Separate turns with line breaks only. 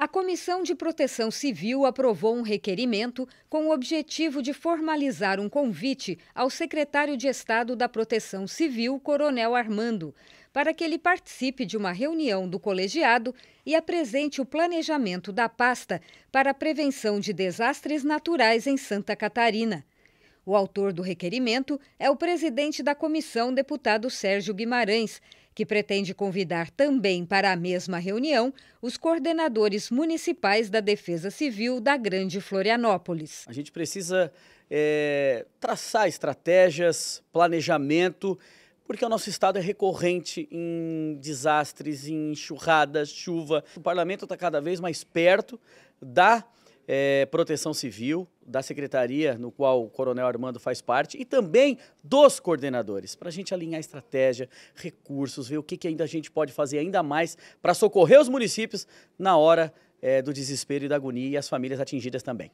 A Comissão de Proteção Civil aprovou um requerimento com o objetivo de formalizar um convite ao secretário de Estado da Proteção Civil, Coronel Armando, para que ele participe de uma reunião do colegiado e apresente o planejamento da pasta para a prevenção de desastres naturais em Santa Catarina. O autor do requerimento é o presidente da comissão, deputado Sérgio Guimarães, que pretende convidar também para a mesma reunião os coordenadores municipais da Defesa Civil da Grande Florianópolis. A
gente precisa é, traçar estratégias, planejamento, porque o nosso estado é recorrente em desastres, em enxurradas, chuva. O parlamento está cada vez mais perto da é, Proteção Civil, da secretaria no qual o Coronel Armando faz parte e também dos coordenadores, para a gente alinhar estratégia, recursos, ver o que, que ainda a gente pode fazer ainda mais para socorrer os municípios na hora é, do desespero e da agonia e as famílias atingidas também.